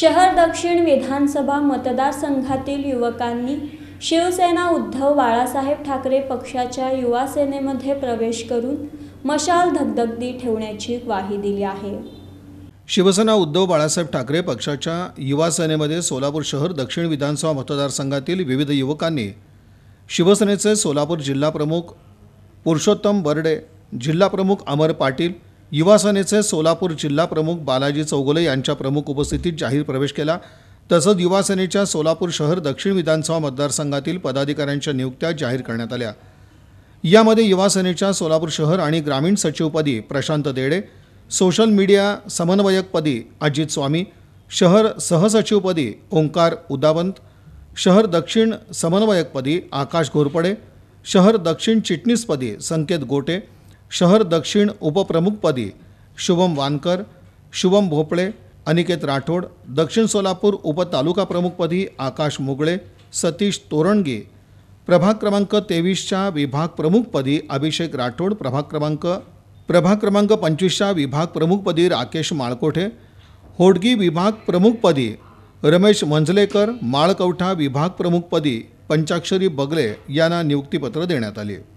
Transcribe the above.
शहर दक्षिण विधानसभा मतदारसंघातील युवकांनी शिवसेना उद्धव बाळासाहेब ठाकरे पक्षाच्या युवा सेनेमध्ये प्रवेश करून मशाल धगधगदी ठेवण्याची ग्वाही दिली आहे शिवसेना उद्धव बाळासाहेब ठाकरे पक्षाच्या युवा सेनेमध्ये सोलापूर शहर दक्षिण विधानसभा मतदारसंघातील विविध युवकांनी शिवसेनेचे सोलापूर जिल्हाप्रमुख पुरुषोत्तम बर्डे जिल्हाप्रमुख अमर पाटील युवासेनेचे सोलापूर जिल्हा प्रमुख बालाजी चौगुले यांच्या प्रमुख उपस्थितीत जाहीर प्रवेश केला तसंच युवासेनेच्या सोलापूर शहर दक्षिण विधानसभा मतदारसंघातील पदाधिकाऱ्यांच्या नियुक्त्या जाहीर करण्यात आल्या यामध्ये युवासेनेच्या सोलापूर शहर आणि ग्रामीण सचिवपदी प्रशांत देडे सोशल मीडिया समन्वयकपदी अजित स्वामी शहर सहसचिवपदी ओंकार उदावंत शहर दक्षिण समन्वयकपदी आकाश घोरपडे शहर दक्षिण चिटणीसपदी संकेत गोटे शहर दक्षिण उपप्रमुखपदी शुभम वानकर शुभम भोपळे अनिकेत राठोड दक्षिण सोलापूर उपतालुका प्रमुखपदी आकाश मुगळे सतीश तोरणगे प्रभाग क्रमांक तेवीसच्या विभाग प्रमुखपदी अभिषेक राठोड प्रभाग क्रमांक प्रभाग क्रमांक पंचवीसच्या विभाग प्रमुखपदी राकेश माळकोठे होडगी विभाग प्रमुखपदी रमेश मंजलेकर माळकवठा विभाग प्रमुखपदी पंचाक्षरी बगले यांना नियुक्तीपत्र देण्यात आली